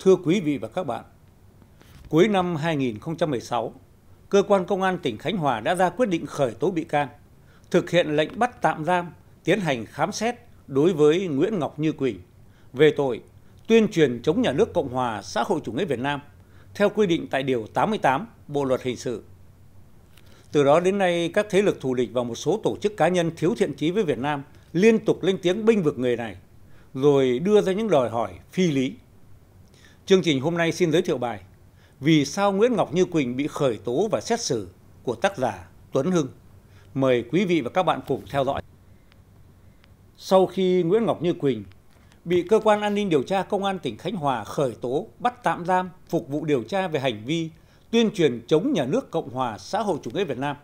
thưa quý vị và các bạn cuối năm hai nghìn một mươi sáu cơ quan công an tỉnh khánh hòa đã ra quyết định khởi tố bị can thực hiện lệnh bắt tạm giam tiến hành khám xét đối với nguyễn ngọc như quỳnh về tội tuyên truyền chống nhà nước cộng hòa xã hội chủ nghĩa việt nam theo quy định tại điều 88 bộ luật hình sự từ đó đến nay các thế lực thù địch và một số tổ chức cá nhân thiếu thiện trí với việt nam liên tục lên tiếng binh vực người này rồi đưa ra những đòi hỏi phi lý chương trình hôm nay xin giới thiệu bài vì sao nguyễn ngọc như quỳnh bị khởi tố và xét xử của tác giả tuấn hưng mời quý vị và các bạn cùng theo dõi sau khi nguyễn ngọc như quỳnh bị cơ quan an ninh điều tra công an tỉnh khánh hòa khởi tố bắt tạm giam phục vụ điều tra về hành vi tuyên truyền chống nhà nước cộng hòa xã hội chủ nghĩa việt nam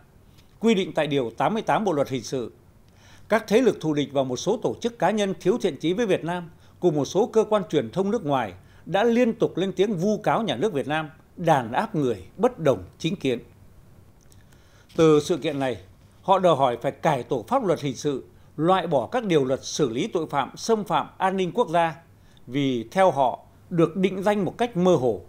quy định tại điều 88 bộ luật hình sự các thế lực thù địch và một số tổ chức cá nhân thiếu thiện trí với việt nam cùng một số cơ quan truyền thông nước ngoài đã liên tục lên tiếng vu cáo nhà nước Việt Nam đàn áp người bất đồng chính kiến. Từ sự kiện này, họ đòi hỏi phải cải tổ pháp luật hình sự, loại bỏ các điều luật xử lý tội phạm xâm phạm an ninh quốc gia, vì theo họ được định danh một cách mơ hồ.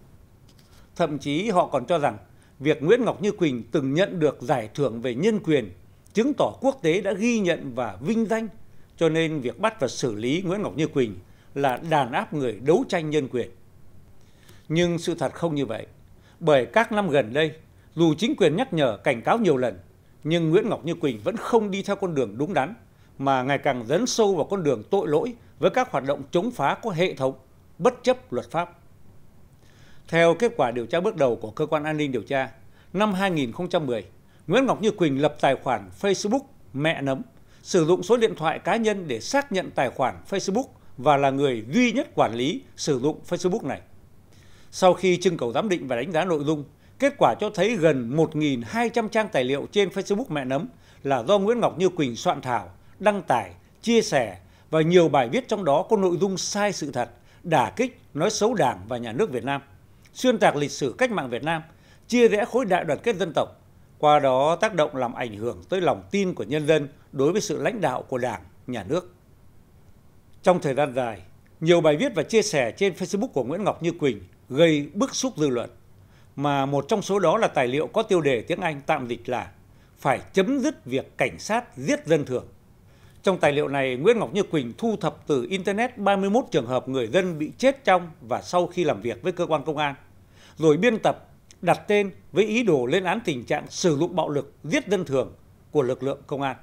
Thậm chí họ còn cho rằng việc Nguyễn Ngọc Như Quỳnh từng nhận được giải thưởng về nhân quyền chứng tỏ quốc tế đã ghi nhận và vinh danh, cho nên việc bắt và xử lý Nguyễn Ngọc Như Quỳnh là đàn áp người đấu tranh nhân quyền nhưng sự thật không như vậy bởi các năm gần đây dù chính quyền nhắc nhở cảnh cáo nhiều lần nhưng nguyễn ngọc như quỳnh vẫn không đi theo con đường đúng đắn mà ngày càng dấn sâu vào con đường tội lỗi với các hoạt động chống phá có hệ thống bất chấp luật pháp theo kết quả điều tra bước đầu của cơ quan an ninh điều tra năm 2010 Nguyễn Ngọc Như Quỳnh lập tài khoản Facebook mẹ nấm sử dụng số điện thoại cá nhân để xác nhận tài khoản Facebook và là người duy nhất quản lý sử dụng facebook này sau khi trưng cầu giám định và đánh giá nội dung kết quả cho thấy gần 1.200 trang tài liệu trên facebook mẹ nấm là do nguyễn ngọc như quỳnh soạn thảo đăng tải chia sẻ và nhiều bài viết trong đó có nội dung sai sự thật đả kích nói xấu đảng và nhà nước việt nam xuyên tạc lịch sử cách mạng việt nam chia rẽ khối đại đoàn kết dân tộc qua đó tác động làm ảnh hưởng tới lòng tin của nhân dân đối với sự lãnh đạo của đảng nhà nước trong thời gian dài nhiều bài viết và chia sẻ trên facebook của nguyễn ngọc như quỳnh gây bức xúc dư luận mà một trong số đó là tài liệu có tiêu đề tiếng anh tạm dịch là phải chấm dứt việc cảnh sát giết dân thường trong tài liệu này, Nguyễn Ngọc Như Quỳnh thu thập từ Internet 31 trường hợp người dân bị chết trong và sau khi làm việc với cơ quan công an, rồi biên tập, đặt tên với ý đồ lên án tình trạng sử dụng bạo lực giết dân thường của lực lượng công an.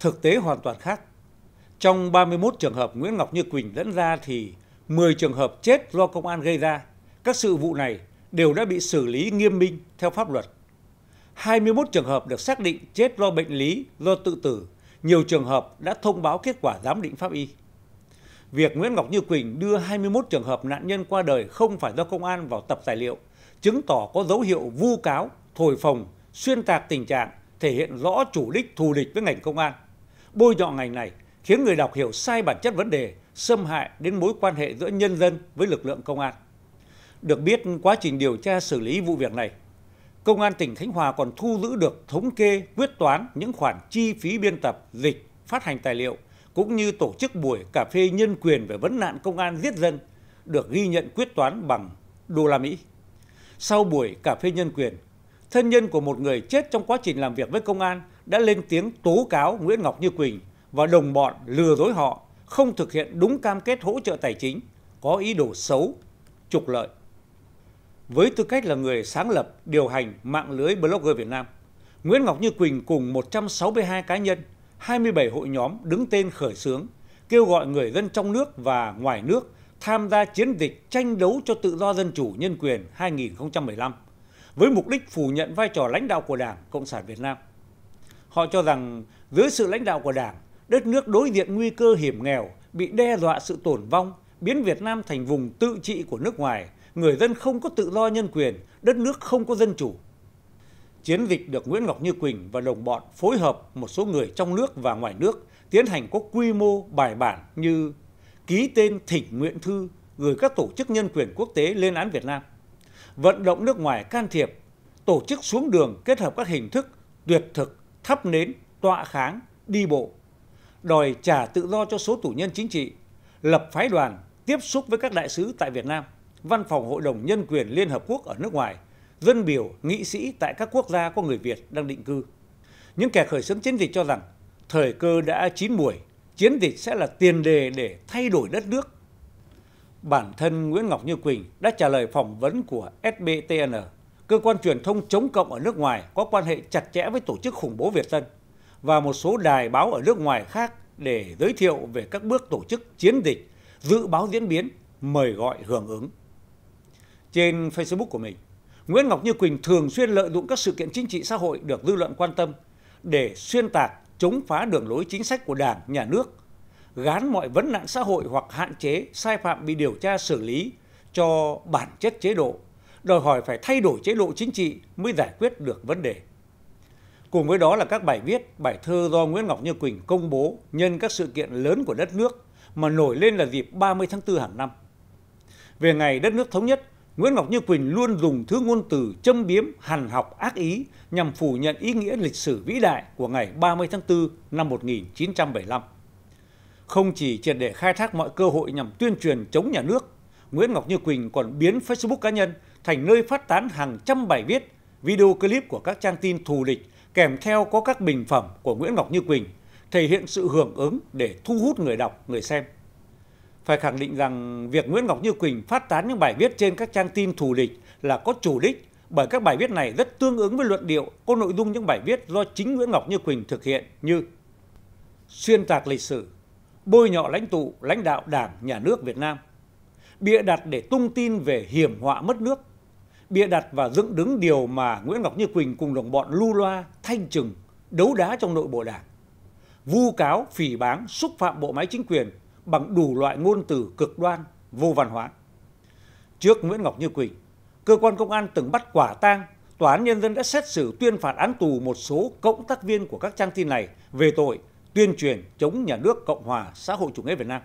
Thực tế hoàn toàn khác trong ba mươi một trường hợp nguyễn ngọc như quỳnh dẫn ra thì một trường hợp chết do công an gây ra các sự vụ này đều đã bị xử lý nghiêm minh theo pháp luật hai mươi một trường hợp được xác định chết do bệnh lý do tự tử nhiều trường hợp đã thông báo kết quả giám định pháp y việc nguyễn ngọc như quỳnh đưa hai mươi một trường hợp nạn nhân qua đời không phải do công an vào tập tài liệu chứng tỏ có dấu hiệu vu cáo thổi phồng xuyên tạc tình trạng thể hiện rõ chủ đích thù địch với ngành công an bôi nhọ ngành này khiến người đọc hiểu sai bản chất vấn đề xâm hại đến mối quan hệ giữa nhân dân với lực lượng công an được biết quá trình điều tra xử lý vụ việc này công an tỉnh khánh hòa còn thu giữ được thống kê quyết toán những khoản chi phí biên tập dịch phát hành tài liệu cũng như tổ chức buổi cà phê nhân quyền về vấn nạn công an giết dân được ghi nhận quyết toán bằng đô la mỹ sau buổi cà phê nhân quyền thân nhân của một người chết trong quá trình làm việc với công an đã lên tiếng tố cáo nguyễn ngọc như quỳnh và đồng bọn lừa dối họ không thực hiện đúng cam kết hỗ trợ tài chính có ý đồ xấu trục lợi với tư cách là người sáng lập điều hành mạng lưới blogger việt nam nguyễn ngọc như quỳnh cùng 162 cá nhân 27 hội nhóm đứng tên khởi xướng kêu gọi người dân trong nước và ngoài nước tham gia chiến dịch tranh đấu cho tự do dân chủ nhân quyền 2015 với mục đích phủ nhận vai trò lãnh đạo của Đảng Cộng sản Việt Nam. Họ cho rằng dưới sự lãnh đạo của Đảng, đất nước đối diện nguy cơ hiểm nghèo bị đe dọa sự tổn vong biến việt nam thành vùng tự trị của nước ngoài người dân không có tự do nhân quyền đất nước không có dân chủ chiến dịch được nguyễn ngọc như quỳnh và đồng bọn phối hợp một số người trong nước và ngoài nước tiến hành có quy mô bài bản như ký tên thỉnh nguyện thư gửi các tổ chức nhân quyền quốc tế lên án việt nam vận động nước ngoài can thiệp tổ chức xuống đường kết hợp các hình thức tuyệt thực thắp nến tọa kháng đi bộ đòi trả tự do cho số tù nhân chính trị lập phái đoàn tiếp xúc với các đại sứ tại việt nam văn phòng hội đồng nhân quyền liên hợp quốc ở nước ngoài dân biểu nghị sĩ tại các quốc gia có người việt đang định cư những kẻ khởi xướng chiến dịch cho rằng thời cơ đã chín muồi chiến dịch sẽ là tiền đề để thay đổi đất nước bản thân nguyễn ngọc như quỳnh đã trả lời phỏng vấn của sbtn cơ quan truyền thông chống cộng ở nước ngoài có quan hệ chặt chẽ với tổ chức khủng bố việt tân và một số đài báo ở nước ngoài khác để giới thiệu về các bước tổ chức chiến dịch dự báo diễn biến mời gọi hưởng ứng trên facebook của mình nguyễn ngọc như quỳnh thường xuyên lợi dụng các sự kiện chính trị xã hội được dư luận quan tâm để xuyên tạc chống phá đường lối chính sách của đảng nhà nước gán mọi vấn nạn xã hội hoặc hạn chế sai phạm bị điều tra xử lý cho bản chất chế độ đòi hỏi phải thay đổi chế độ chính trị mới giải quyết được vấn đề cùng với đó là các bài viết bài thơ do nguyễn ngọc như quỳnh công bố nhân các sự kiện lớn của đất nước mà nổi lên là dịp ba mươi tháng bốn hàng năm về ngày đất nước thống nhất nguyễn ngọc như quỳnh luôn dùng thứ ngôn từ châm biếm hằn học ác ý nhằm phủ nhận ý nghĩa lịch sử vĩ đại của ngày ba mươi tháng bốn năm một nghìn chín trăm bảy mươi lăm không chỉ triệt để khai thác mọi cơ hội nhằm tuyên truyền chống nhà nước nguyễn ngọc như quỳnh còn biến facebook cá nhân thành nơi phát tán hàng trăm bài viết video clip của các trang tin thù địch kèm theo có các bình phẩm của nguyễn ngọc như quỳnh thể hiện sự hưởng ứng để thu hút người đọc người xem phải khẳng định rằng việc nguyễn ngọc như quỳnh phát tán những bài viết trên các trang tin thù địch là có chủ đích bởi các bài viết này rất tương ứng với luận điệu có nội dung những bài viết do chính nguyễn ngọc như quỳnh thực hiện như xuyên tạc lịch sử bôi nhọ lãnh tụ lãnh đạo đảng nhà nước việt nam bịa đặt để tung tin về hiểm họa mất nước bịa đặt và dựng đứng điều mà nguyễn ngọc như quỳnh cùng đồng bọn lưu loa thanh trừng đấu đá trong nội bộ đảng vu cáo phỉ báng xúc phạm bộ máy chính quyền bằng đủ loại ngôn từ cực đoan vô văn hóa trước nguyễn ngọc như quỳnh cơ quan công an từng bắt quả tang tòa án nhân dân đã xét xử tuyên phạt án tù một số cộng tác viên của các trang tin này về tội tuyên truyền chống nhà nước cộng hòa xã hội chủ nghĩa việt nam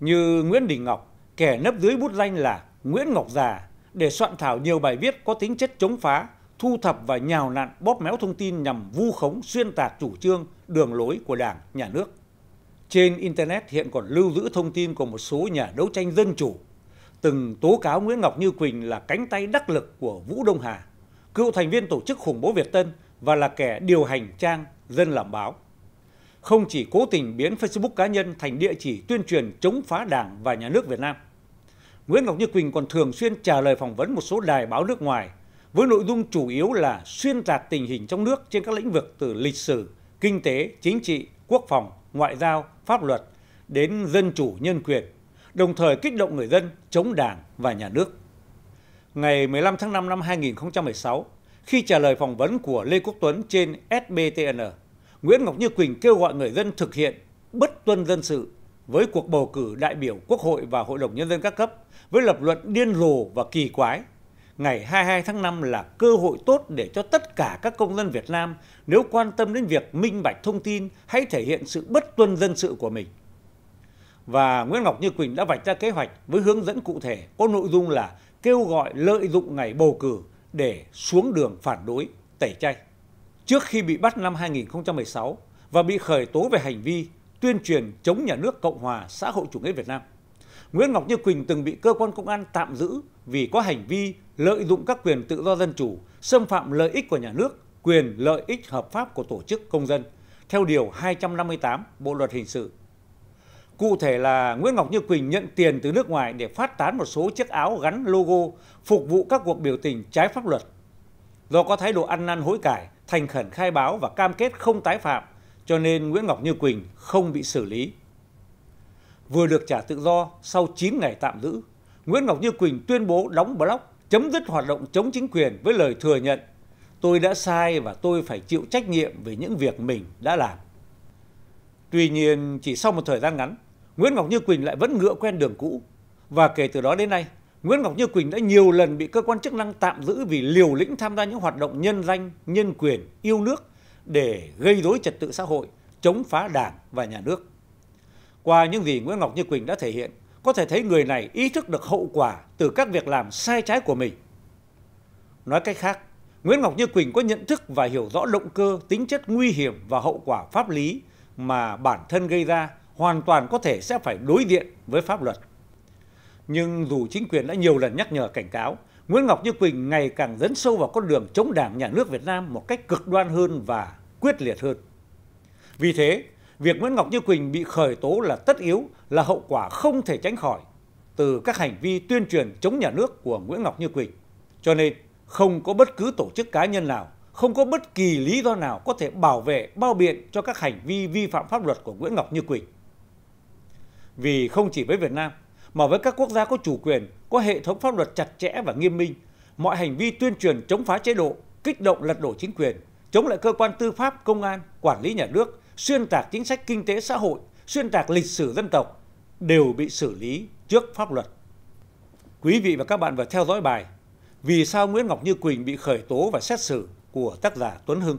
như nguyễn đình ngọc kẻ nấp dưới bút danh là nguyễn ngọc già để soạn thảo nhiều bài viết có tính chất chống phá thu thập và nhào nặn bóp méo thông tin nhằm vu khống xuyên tạc chủ trương đường lối của đảng nhà nước trên internet hiện còn lưu giữ thông tin của một số nhà đấu tranh dân chủ từng tố cáo nguyễn ngọc như quỳnh là cánh tay đắc lực của vũ đông hà cựu thành viên tổ chức khủng bố việt tân và là kẻ điều hành trang dân làm báo không chỉ cố tình biến facebook cá nhân thành địa chỉ tuyên truyền chống phá đảng và nhà nước việt nam nguyễn ngọc như quỳnh còn thường xuyên trả lời phỏng vấn một số đài báo nước ngoài với nội dung chủ yếu là xuyên tạc tình hình trong nước trên các lĩnh vực từ lịch sử kinh tế chính trị quốc phòng ngoại giao pháp luật đến dân chủ nhân quyền đồng thời kích động người dân chống đảng và nhà nước ngày 15 tháng 5 năm 2016 khi trả lời phỏng vấn của Lê Quốc Tuấn trên SBTN Nguyễn Ngọc Như Quỳnh kêu gọi người dân thực hiện bất tuân dân sự với cuộc bầu cử đại biểu quốc hội và hội đồng nhân dân các cấp với lập luận điên rồ và kỳ quái ngày 22 tháng 5 là cơ hội tốt để cho tất cả các công dân Việt Nam nếu quan tâm đến việc minh bạch thông tin hãy thể hiện sự bất tuân dân sự của mình. Và Nguyễn Ngọc Như Quỳnh đã vạch ra kế hoạch với hướng dẫn cụ thể có nội dung là kêu gọi lợi dụng ngày bầu cử để xuống đường phản đối, tẩy chay. Trước khi bị bắt năm 2016 và bị khởi tố về hành vi tuyên truyền chống nhà nước cộng hòa xã hội chủ nghĩa việt nam nguyễn ngọc như quỳnh từng bị cơ quan công an tạm giữ vì có hành vi lợi dụng các quyền tự do dân chủ xâm phạm lợi ích của nhà nước quyền lợi ích hợp pháp của tổ chức công dân theo điều 258 bộ luật hình sự cụ thể là nguyễn ngọc như quỳnh nhận tiền từ nước ngoài để phát tán một số chiếc áo gắn logo phục vụ các cuộc biểu tình trái pháp luật do có thái độ ăn năn hối cải thành khẩn khai báo và cam kết không tái phạm cho nên nguyễn ngọc như quỳnh không bị xử lý vừa được trả tự do sau chín ngày tạm giữ nguyễn ngọc như quỳnh tuyên bố đóng blog chấm dứt hoạt động chống chính quyền với lời thừa nhận tôi đã sai và tôi phải chịu trách nhiệm về những việc mình đã làm tuy nhiên chỉ sau một thời gian ngắn nguyễn ngọc như quỳnh lại vẫn ngựa quen đường cũ và kể từ đó đến nay Nguyễn Ngọc Như Quỳnh đã nhiều lần bị cơ quan chức năng tạm giữ vì liều lĩnh tham gia những hoạt động nhân danh, nhân quyền, yêu nước để gây dối trật tự xã hội chống phá đảng và nhà nước qua những gì nguyễn ngọc như quỳnh đã thể hiện có thể thấy người này ý thức được hậu quả từ các việc làm sai trái của mình nói cách khác nguyễn ngọc như quỳnh có nhận thức và hiểu rõ động cơ tính chất nguy hiểm và hậu quả pháp lý mà bản thân gây ra hoàn toàn có thể sẽ phải đối diện với pháp luật nhưng dù chính quyền đã nhiều lần nhắc nhở cảnh cáo nguyễn ngọc như quỳnh ngày càng dấn sâu vào con đường chống đảng nhà nước việt nam một cách cực đoan hơn và quyết liệt hơn vì thế việc nguyễn ngọc như quỳnh bị khởi tố là tất yếu là hậu quả không thể tránh khỏi từ các hành vi tuyên truyền chống nhà nước của nguyễn ngọc như quỳnh cho nên không có bất cứ tổ chức cá nhân nào không có bất kỳ lý do nào có thể bảo vệ bao biện cho các hành vi vi phạm pháp luật của nguyễn ngọc như quỳnh vì không chỉ với việt nam mà với các quốc gia có chủ quyền có hệ thống pháp luật chặt chẽ và nghiêm minh mọi hành vi tuyên truyền chống phá chế độ kích động lật đổ chính quyền chống lại cơ quan tư pháp công an quản lý nhà nước xuyên tạc chính sách kinh tế xã hội xuyên tạc lịch sử dân tộc đều bị xử lý trước pháp luật quý vị và các bạn vừa theo dõi bài vì sao nguyễn ngọc như quỳnh bị khởi tố và xét xử của tác giả tuấn hưng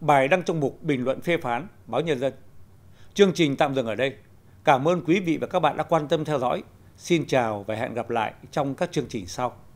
bài đăng trong mục bình luận phê phán báo nhân dân chương trình tạm dừng ở đây cảm ơn quý vị và các bạn đã quan tâm theo dõi xin chào và hẹn gặp lại trong các chương trình sau